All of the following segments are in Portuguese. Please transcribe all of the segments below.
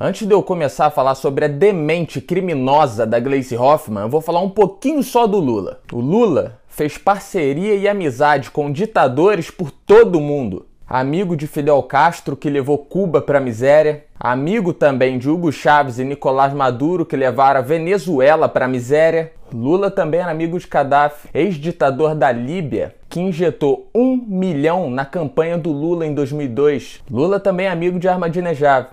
Antes de eu começar a falar sobre a demente criminosa da Gleice Hoffmann, eu vou falar um pouquinho só do Lula. O Lula fez parceria e amizade com ditadores por todo o mundo. Amigo de Fidel Castro, que levou Cuba para a miséria. Amigo também de Hugo Chávez e Nicolás Maduro, que levaram a Venezuela para a miséria. Lula também era amigo de Gaddafi, ex-ditador da Líbia, que injetou um milhão na campanha do Lula em 2002. Lula também é amigo de Ahmadinejad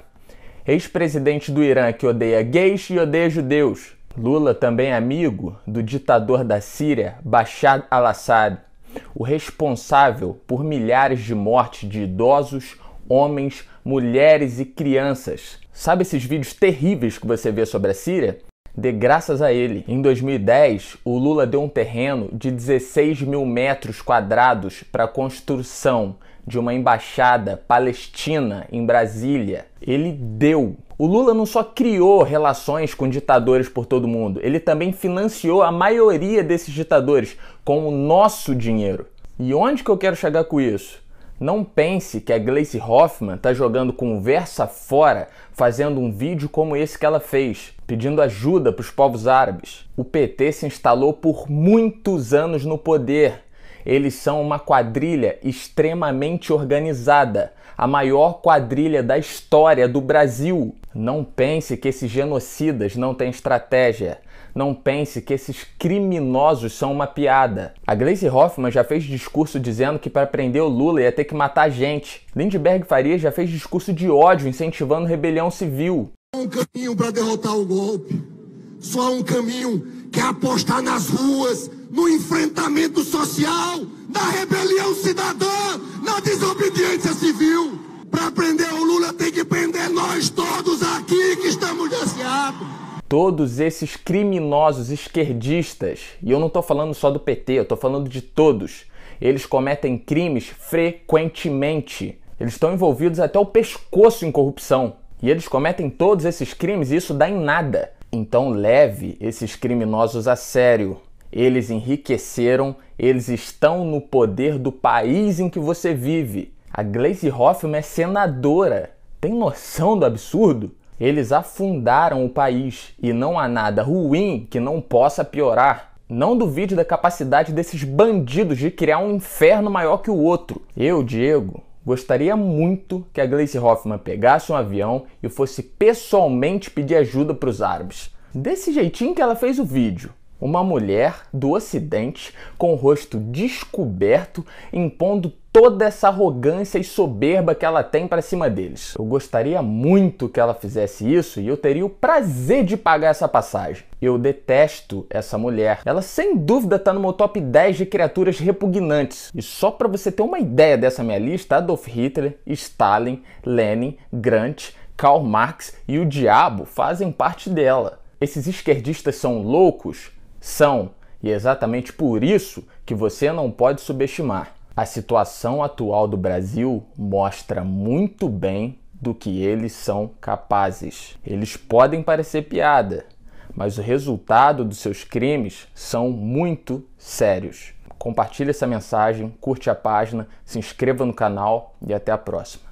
ex-presidente do Irã que odeia gays e odeia judeus. Lula também é amigo do ditador da Síria, Bashar al-Assad, o responsável por milhares de mortes de idosos, homens, mulheres e crianças. Sabe esses vídeos terríveis que você vê sobre a Síria? De graças a ele. Em 2010, o Lula deu um terreno de 16 mil metros quadrados para construção de uma embaixada palestina em Brasília. Ele deu. O Lula não só criou relações com ditadores por todo o mundo, ele também financiou a maioria desses ditadores com o nosso dinheiro. E onde que eu quero chegar com isso? Não pense que a Gleice Hoffman está jogando conversa fora fazendo um vídeo como esse que ela fez, pedindo ajuda para os povos árabes. O PT se instalou por muitos anos no poder eles são uma quadrilha extremamente organizada, a maior quadrilha da história do Brasil. Não pense que esses genocidas não têm estratégia. Não pense que esses criminosos são uma piada. A Gleisi Hoffmann já fez discurso dizendo que para prender o Lula ia ter que matar gente. Lindbergh Faria já fez discurso de ódio incentivando rebelião civil. Um caminho para derrotar o golpe. Só um caminho que é apostar nas ruas, no enfrentamento social, na rebelião cidadã, na desobediência civil. Para prender o Lula tem que prender nós todos aqui que estamos desse lado. todos esses criminosos esquerdistas, e eu não estou falando só do PT, eu estou falando de todos, eles cometem crimes frequentemente. Eles estão envolvidos até o pescoço em corrupção. E eles cometem todos esses crimes e isso dá em nada. Então leve esses criminosos a sério eles enriqueceram, eles estão no poder do país em que você vive. A Glaze Hoffman é senadora. Tem noção do absurdo? Eles afundaram o país e não há nada ruim que não possa piorar. Não duvide da capacidade desses bandidos de criar um inferno maior que o outro. Eu, Diego, gostaria muito que a Gleice Hoffman pegasse um avião e fosse pessoalmente pedir ajuda para os árabes. Desse jeitinho que ela fez o vídeo. Uma mulher do Ocidente, com o rosto descoberto, impondo toda essa arrogância e soberba que ela tem para cima deles. Eu gostaria muito que ela fizesse isso e eu teria o prazer de pagar essa passagem. Eu detesto essa mulher. Ela sem dúvida está no meu top 10 de criaturas repugnantes. E só para você ter uma ideia dessa minha lista, Adolf Hitler, Stalin, Lenin, Grant, Karl Marx e o diabo fazem parte dela. Esses esquerdistas são loucos são, e é exatamente por isso que você não pode subestimar. A situação atual do Brasil mostra muito bem do que eles são capazes. Eles podem parecer piada, mas o resultado dos seus crimes são muito sérios. Compartilhe essa mensagem, curte a página, se inscreva no canal e até a próxima.